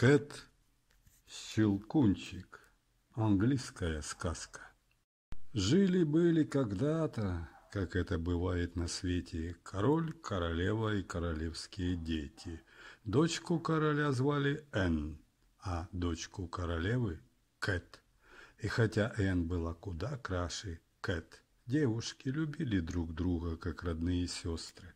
Кэт Щелкунчик. Английская сказка. Жили-были когда-то, как это бывает на свете, король, королева и королевские дети. Дочку короля звали Энн, а дочку королевы – Кэт. И хотя Энн была куда краше Кэт, девушки любили друг друга, как родные сестры.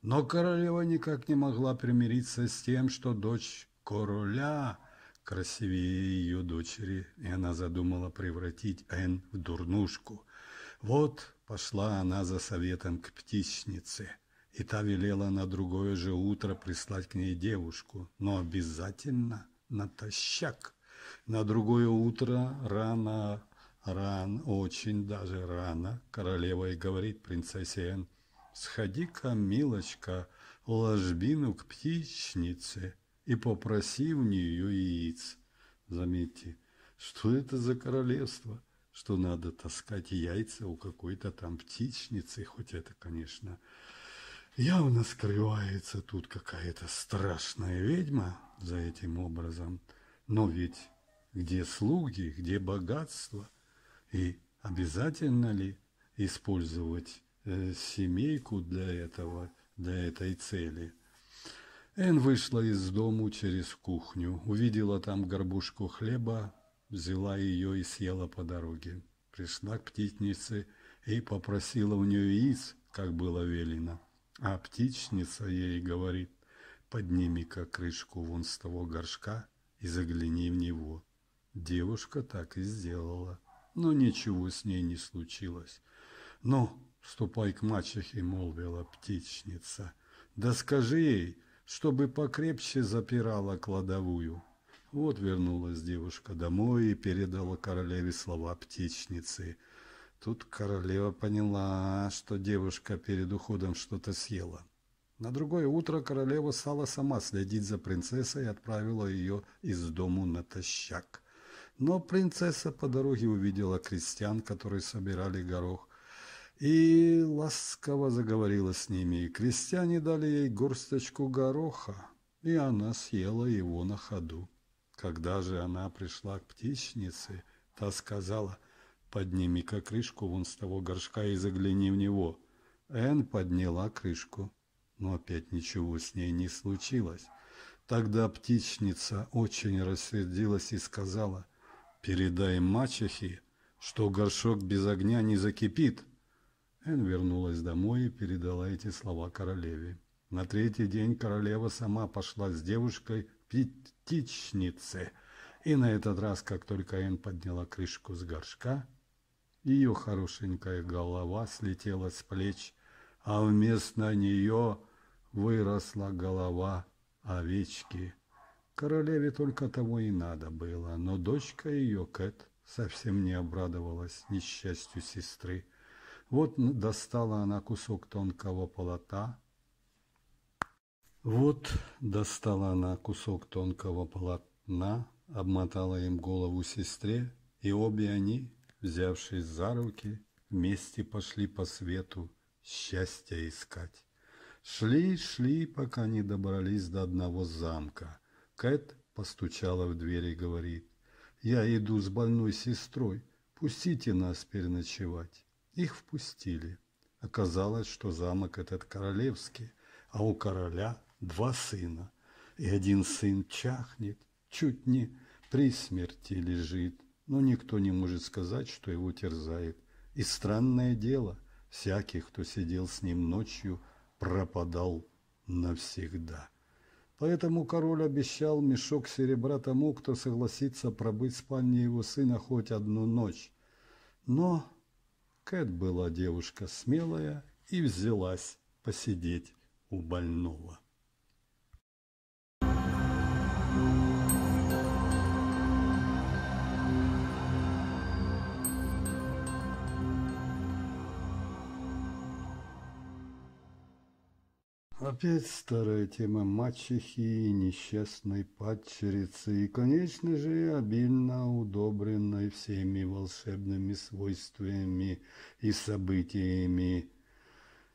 Но королева никак не могла примириться с тем, что дочь короля красивее ее дочери, и она задумала превратить Энн в дурнушку. Вот пошла она за советом к птичнице, и та велела на другое же утро прислать к ней девушку, но обязательно натощак. На другое утро рано, ран, очень даже рано, королева и говорит принцессе Энн, «Сходи-ка, милочка, в ложбину к птичнице» и попроси в нее яиц. Заметьте, что это за королевство, что надо таскать яйца у какой-то там птичницы, хоть это, конечно, явно скрывается тут какая-то страшная ведьма за этим образом. Но ведь где слуги, где богатство, и обязательно ли использовать э, семейку для этого, для этой цели – Эн вышла из дому через кухню, увидела там горбушку хлеба, взяла ее и съела по дороге. Пришла к птичнице и попросила у нее яиц, как было велено. А птичница ей говорит, подними-ка крышку вон с того горшка и загляни в него. Девушка так и сделала, но ничего с ней не случилось. «Ну, ступай к мачехе», — молвила птичница, — «да скажи ей, чтобы покрепче запирала кладовую. Вот вернулась девушка домой и передала королеве слова птичницы. Тут королева поняла, что девушка перед уходом что-то съела. На другое утро королева стала сама следить за принцессой и отправила ее из дому натощак. Но принцесса по дороге увидела крестьян, которые собирали горох, и ласково заговорила с ними, крестьяне дали ей горсточку гороха, и она съела его на ходу. Когда же она пришла к птичнице, та сказала, «Подними-ка крышку вон с того горшка и загляни в него». Эн подняла крышку, но опять ничего с ней не случилось. Тогда птичница очень рассердилась и сказала, «Передай мачехе, что горшок без огня не закипит». Энн вернулась домой и передала эти слова королеве. На третий день королева сама пошла с девушкой в птичнице, и на этот раз, как только Эн подняла крышку с горшка, ее хорошенькая голова слетела с плеч, а вместо нее выросла голова овечки. Королеве только того и надо было, но дочка ее, Кэт, совсем не обрадовалась несчастью сестры. Вот достала она кусок тонкого полота. Вот достала она кусок тонкого полотна, обмотала им голову сестре, и обе они, взявшись за руки, вместе пошли по свету счастья искать. Шли, шли, пока не добрались до одного замка. Кэт постучала в дверь и говорит, «Я иду с больной сестрой, пустите нас переночевать». Их впустили. Оказалось, что замок этот королевский, а у короля два сына. И один сын чахнет, чуть не при смерти лежит, но никто не может сказать, что его терзает. И странное дело, всякий, кто сидел с ним ночью, пропадал навсегда. Поэтому король обещал мешок серебра тому, кто согласится пробыть в спальне его сына хоть одну ночь. Но Кэт была девушка смелая и взялась посидеть у больного. Опять старая тема мачехи и несчастной падчерицы, и, конечно же, обильно удобренной всеми волшебными свойствами и событиями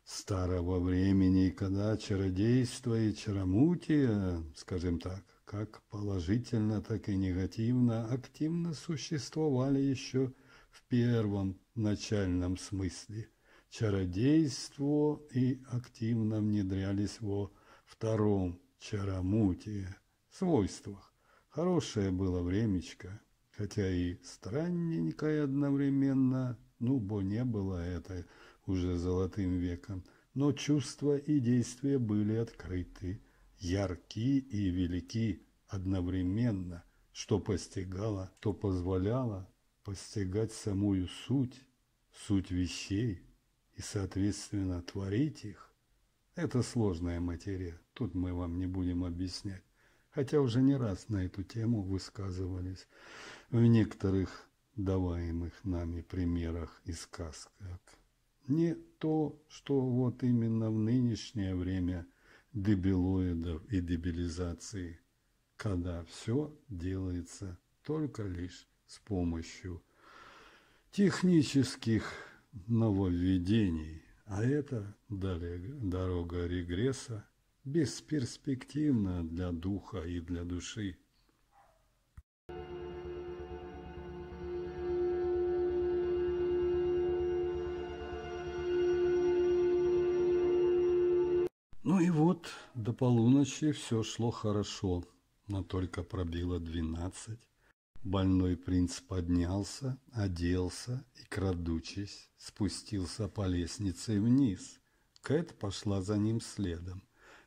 старого времени, когда чародейство и чаромутие, скажем так, как положительно, так и негативно, активно существовали еще в первом начальном смысле – чародейство и активно внедрялись во втором чаромутии свойствах. Хорошее было времечко, хотя и странненькое одновременно, ну, бо не было это уже золотым веком, но чувства и действия были открыты, ярки и велики одновременно, что постигало, что позволяло постигать самую суть, суть вещей, и, соответственно, творить их. Это сложная материя, тут мы вам не будем объяснять, хотя уже не раз на эту тему высказывались в некоторых даваемых нами примерах и сказках. Не то, что вот именно в нынешнее время дебилоидов и дебилизации, когда все делается только лишь с помощью технических нововведений, а это дорога регресса бесперспективна для духа и для души. Ну и вот до полуночи все шло хорошо, но только пробило двенадцать. Больной принц поднялся, оделся и, крадучись, спустился по лестнице вниз. Кэт пошла за ним следом,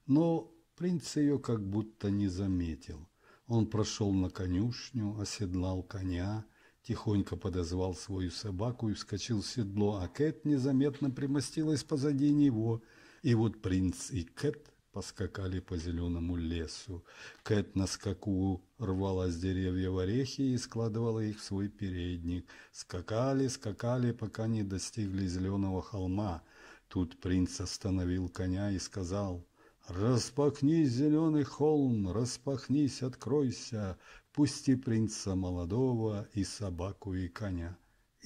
но принц ее как будто не заметил. Он прошел на конюшню, оседлал коня, тихонько подозвал свою собаку и вскочил в седло, а Кэт незаметно примостилась позади него. И вот принц и Кэт поскакали по зеленому лесу. Кэт на скаку рвала с деревьев орехи и складывала их в свой передник. Скакали, скакали, пока не достигли зеленого холма. Тут принц остановил коня и сказал, «Распахнись, зеленый холм, распахнись, откройся, пусти принца молодого и собаку, и коня».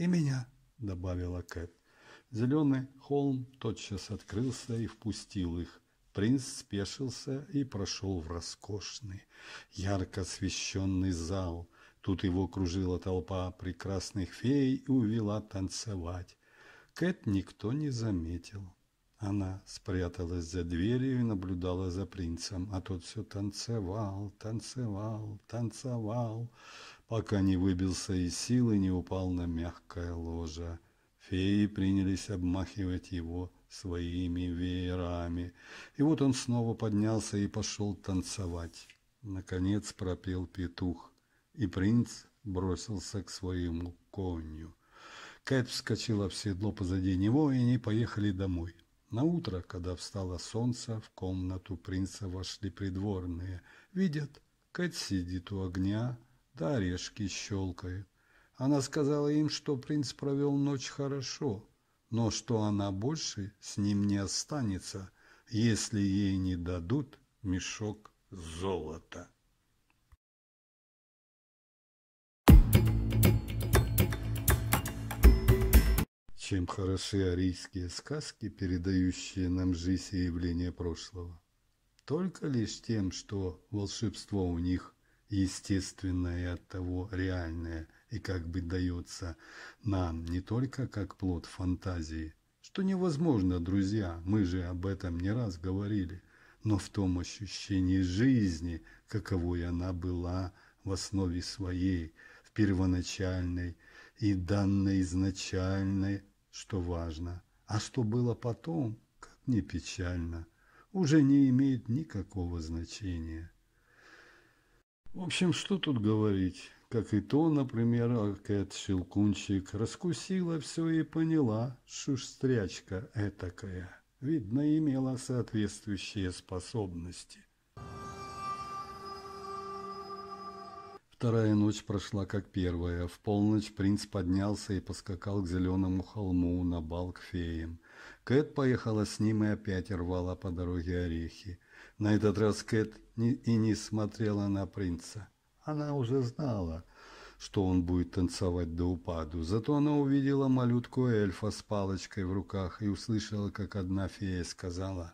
«И меня», — добавила Кэт. Зеленый холм тотчас открылся и впустил их. Принц спешился и прошел в роскошный, ярко освещенный зал. Тут его кружила толпа прекрасных фей и увела танцевать. Кэт никто не заметил. Она спряталась за дверью и наблюдала за принцем, а тот все танцевал, танцевал, танцевал, пока не выбился из сил и не упал на мягкое ложе. Феи принялись обмахивать его своими веерами. И вот он снова поднялся и пошел танцевать. Наконец пропел петух, и принц бросился к своему коню. Кэт вскочила в седло позади него, и они поехали домой. На утро, когда встало солнце, в комнату принца вошли придворные. Видят, Кэт сидит у огня, да орешки щелкают. Она сказала им, что принц провел ночь хорошо, но что она больше с ним не останется, если ей не дадут мешок золота. Чем хороши арийские сказки, передающие нам жизнь и явления прошлого? Только лишь тем, что волшебство у них естественное и оттого реальное – и как бы дается нам не только как плод фантазии, что невозможно, друзья, мы же об этом не раз говорили, но в том ощущении жизни, каковой она была в основе своей, в первоначальной и данной изначальной, что важно. А что было потом, как не печально, уже не имеет никакого значения. В общем, что тут говорить? как и то, например, Кэт Щелкунчик раскусила все и поняла, шустрячка этакая, видно, имела соответствующие способности. Вторая ночь прошла как первая. В полночь принц поднялся и поскакал к зеленому холму на бал к феям. Кэт поехала с ним и опять рвала по дороге орехи. На этот раз Кэт и не смотрела на принца. Она уже знала, что он будет танцевать до упаду. Зато она увидела малютку эльфа с палочкой в руках и услышала, как одна фея сказала,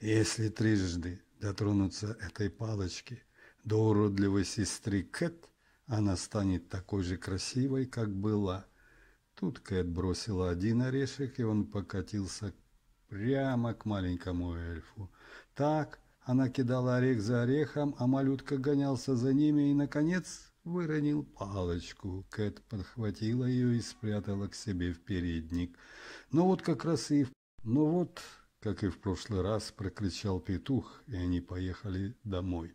«Если трижды дотронуться этой палочки до уродливой сестры Кэт, она станет такой же красивой, как была». Тут Кэт бросила один орешек, и он покатился прямо к маленькому эльфу. Так она кидала орех за орехом, а малютка гонялся за ними и, наконец, выронил палочку. Кэт подхватила ее и спрятала к себе в передник. Но ну вот как раз и... Но ну вот, как и в прошлый раз, прокричал петух, и они поехали домой.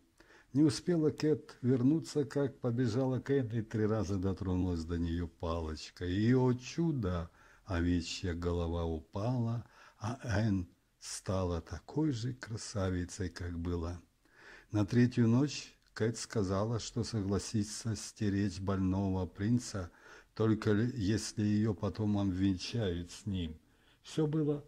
Не успела Кэт вернуться, как побежала Кэт и три раза дотронулась до нее палочка. И, о чудо, овечья голова упала, а Энн стала такой же красавицей, как была. На третью ночь Кэт сказала, что согласится стеречь больного принца, только если ее потом обвенчают с ним. Все было,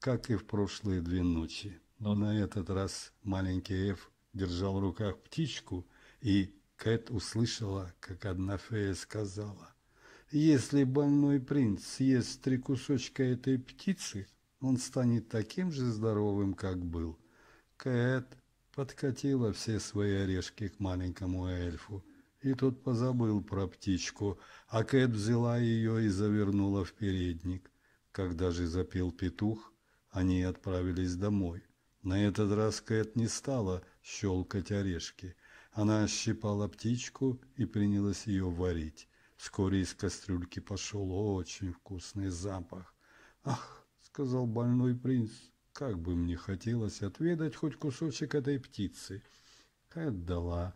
как и в прошлые две ночи. Но на этот раз маленький Эф держал в руках птичку, и Кэт услышала, как одна фея сказала, «Если больной принц съест три кусочка этой птицы, он станет таким же здоровым, как был. Кэт подкатила все свои орешки к маленькому эльфу, и тот позабыл про птичку, а Кэт взяла ее и завернула в передник. Когда же запел петух, они отправились домой. На этот раз Кэт не стала щелкать орешки. Она ощипала птичку и принялась ее варить. Вскоре из кастрюльки пошел очень вкусный запах. «Ах, сказал больной принц, — «как бы мне хотелось отведать хоть кусочек этой птицы». Отдала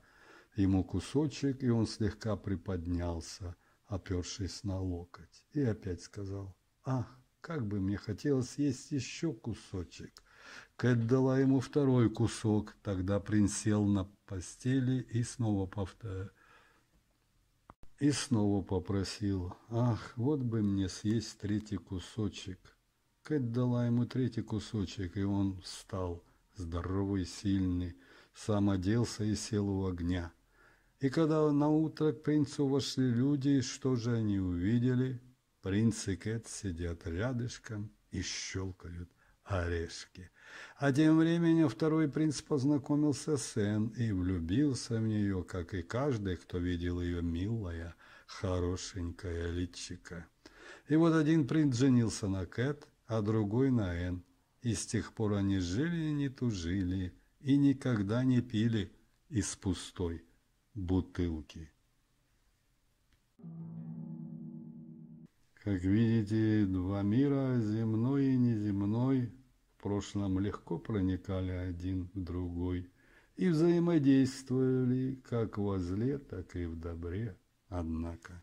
ему кусочек, и он слегка приподнялся, опершись на локоть, и опять сказал, «Ах, как бы мне хотелось съесть еще кусочек». Кэт дала ему второй кусок, тогда принц сел на постели и снова повторил. И снова попросил, ах, вот бы мне съесть третий кусочек. Кэт дала ему третий кусочек, и он встал, здоровый, сильный, сам оделся и сел у огня. И когда на утро к принцу вошли люди, что же они увидели? Принц и Кэт сидят рядышком и щелкают орешки. А тем временем второй принц познакомился с Энн и влюбился в нее, как и каждый, кто видел ее милая, хорошенькая личика. И вот один принц женился на Кэт, а другой на «Н». И с тех пор они жили и не тужили, и никогда не пили из пустой бутылки. Как видите, два мира, земной и неземной, в прошлом легко проникали один в другой и взаимодействовали как зле, так и в добре, однако.